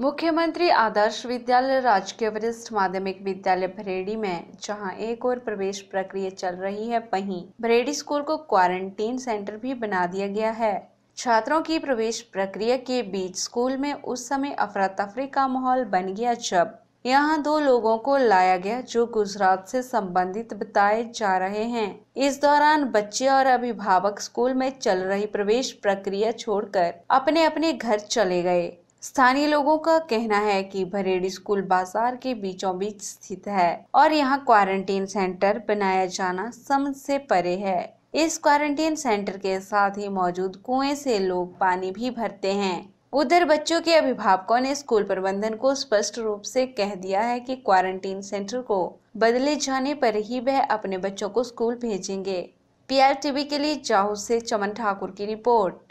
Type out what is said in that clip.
मुख्यमंत्री आदर्श विद्यालय राजकीय वरिष्ठ माध्यमिक विद्यालय भरेड़ी में जहां एक और प्रवेश प्रक्रिया चल रही है वहीं भरेड़ी स्कूल को क्वारंटीन सेंटर भी बना दिया गया है छात्रों की प्रवेश प्रक्रिया के बीच स्कूल में उस समय अफरा तफरी का माहौल बन गया जब यहाँ दो लोगों को लाया गया जो गुजरात से संबंधित बताए जा रहे हैं इस दौरान बच्चे और अभिभावक स्कूल में चल रही प्रवेश प्रक्रिया छोड़कर अपने अपने घर चले गए स्थानीय लोगों का कहना है कि भरेड़ी स्कूल बाजार के बीचों बीच स्थित है और यहाँ क्वारंटीन सेंटर बनाया जाना समझ से परे है इस क्वारंटीन सेंटर के साथ ही मौजूद कुएं से लोग पानी भी भरते हैं उधर बच्चों के अभिभावकों ने स्कूल प्रबंधन को स्पष्ट रूप से कह दिया है कि क्वारंटीन सेंटर को बदले जाने पर ही वह अपने बच्चों को स्कूल भेजेंगे पीआर टीवी के लिए जाहू से चमन ठाकुर की रिपोर्ट